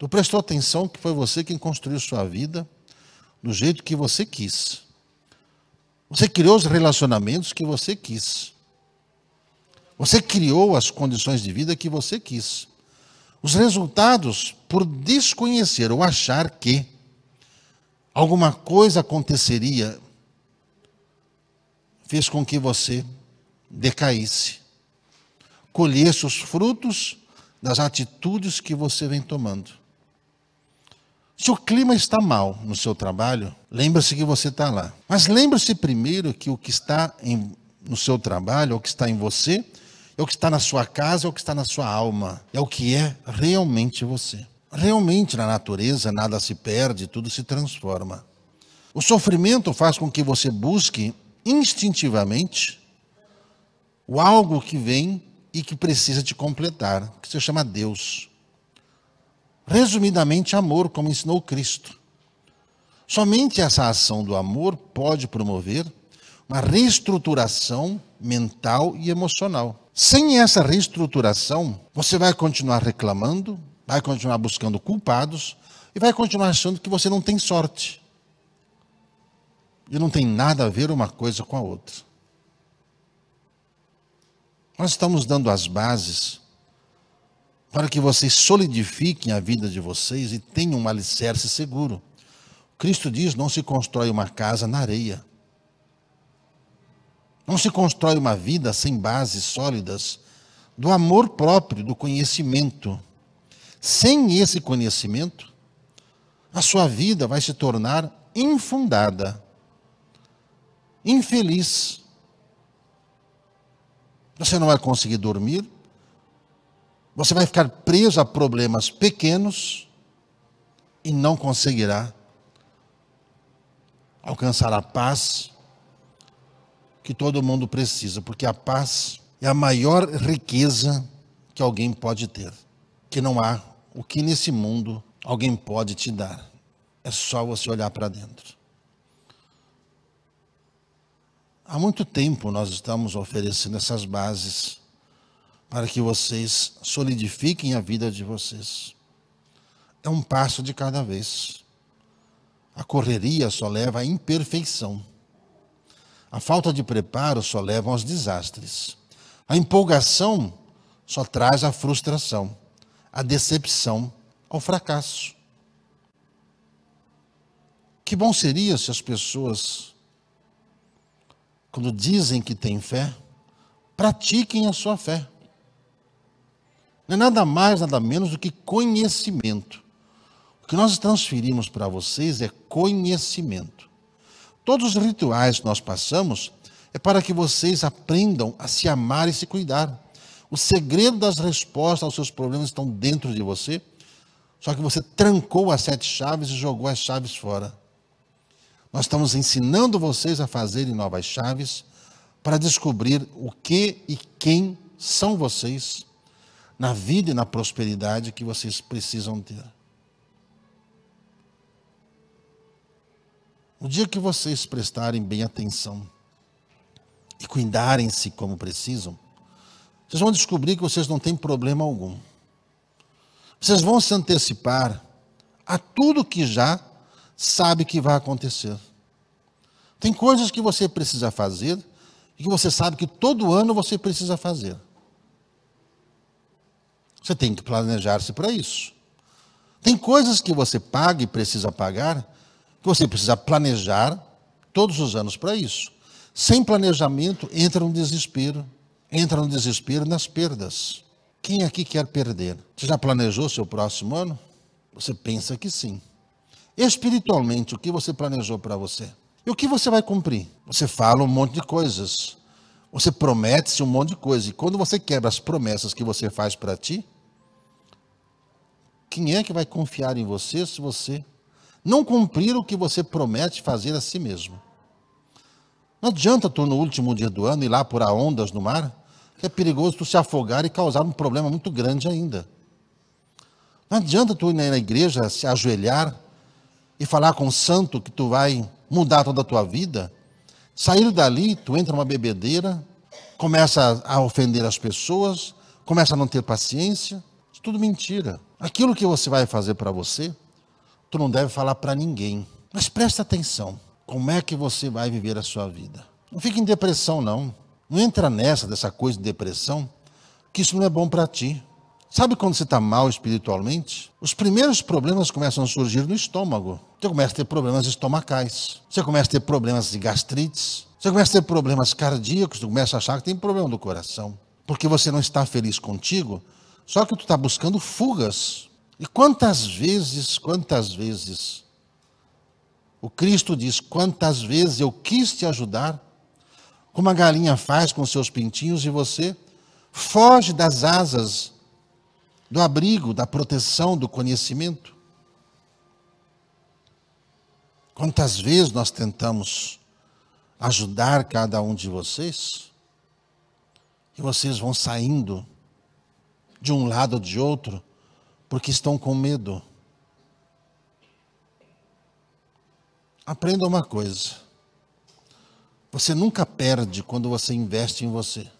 Tu prestou atenção que foi você quem construiu sua vida do jeito que você quis. Você criou os relacionamentos que você quis. Você criou as condições de vida que você quis. Os resultados, por desconhecer ou achar que alguma coisa aconteceria, fez com que você decaísse, colhesse os frutos das atitudes que você vem tomando. Se o clima está mal no seu trabalho, lembre-se que você está lá. Mas lembre-se primeiro que o que está em, no seu trabalho, o que está em você, é o que está na sua casa, é o que está na sua alma, é o que é realmente você. Realmente, na natureza, nada se perde, tudo se transforma. O sofrimento faz com que você busque instintivamente o algo que vem e que precisa te completar, que se chama Deus. Resumidamente, amor, como ensinou Cristo. Somente essa ação do amor pode promover uma reestruturação mental e emocional. Sem essa reestruturação, você vai continuar reclamando, vai continuar buscando culpados e vai continuar achando que você não tem sorte. E não tem nada a ver uma coisa com a outra. Nós estamos dando as bases para que vocês solidifiquem a vida de vocês e tenham um alicerce seguro. Cristo diz: não se constrói uma casa na areia. Não se constrói uma vida sem bases sólidas do amor próprio, do conhecimento. Sem esse conhecimento, a sua vida vai se tornar infundada, infeliz. Você não vai conseguir dormir, você vai ficar preso a problemas pequenos e não conseguirá alcançar a paz que todo mundo precisa, porque a paz é a maior riqueza que alguém pode ter, que não há o que nesse mundo alguém pode te dar. É só você olhar para dentro. Há muito tempo nós estamos oferecendo essas bases para que vocês solidifiquem a vida de vocês. É um passo de cada vez. A correria só leva à imperfeição. A falta de preparo só leva aos desastres. A empolgação só traz a frustração, a decepção, ao fracasso. Que bom seria se as pessoas, quando dizem que têm fé, pratiquem a sua fé. Não é nada mais, nada menos do que conhecimento. O que nós transferimos para vocês é conhecimento. Todos os rituais que nós passamos é para que vocês aprendam a se amar e se cuidar. O segredo das respostas aos seus problemas estão dentro de você, só que você trancou as sete chaves e jogou as chaves fora. Nós estamos ensinando vocês a fazerem novas chaves para descobrir o que e quem são vocês na vida e na prosperidade que vocês precisam ter. O dia que vocês prestarem bem atenção e cuidarem-se como precisam, vocês vão descobrir que vocês não têm problema algum. Vocês vão se antecipar a tudo que já sabe que vai acontecer. Tem coisas que você precisa fazer e que você sabe que todo ano você precisa fazer. Você tem que planejar-se para isso. Tem coisas que você paga e precisa pagar, que você precisa planejar todos os anos para isso. Sem planejamento, entra no desespero. Entra no desespero nas perdas. Quem aqui quer perder? Você já planejou seu próximo ano? Você pensa que sim. Espiritualmente, o que você planejou para você? E o que você vai cumprir? Você fala um monte de coisas. Você promete-se um monte de coisa. E quando você quebra as promessas que você faz para ti, quem é que vai confiar em você se você não cumprir o que você promete fazer a si mesmo? Não adianta tu no último dia do ano ir lá por ondas no mar, que é perigoso tu se afogar e causar um problema muito grande ainda. Não adianta tu ir na igreja se ajoelhar e falar com o santo que tu vai mudar toda a tua vida Saindo dali, tu entra numa bebedeira, começa a ofender as pessoas, começa a não ter paciência. Isso tudo mentira. Aquilo que você vai fazer para você, tu não deve falar para ninguém. Mas presta atenção, como é que você vai viver a sua vida? Não fique em depressão não. Não entra nessa dessa coisa de depressão, que isso não é bom para ti. Sabe quando você está mal espiritualmente? Os primeiros problemas começam a surgir no estômago. Você começa a ter problemas estomacais. Você começa a ter problemas de gastrites. Você começa a ter problemas cardíacos. Você começa a achar que tem problema do coração. Porque você não está feliz contigo, só que tu está buscando fugas. E quantas vezes, quantas vezes, o Cristo diz: quantas vezes eu quis te ajudar, como a galinha faz com seus pintinhos e você foge das asas do abrigo, da proteção, do conhecimento. Quantas vezes nós tentamos ajudar cada um de vocês, e vocês vão saindo de um lado ou de outro, porque estão com medo. Aprenda uma coisa: você nunca perde quando você investe em você.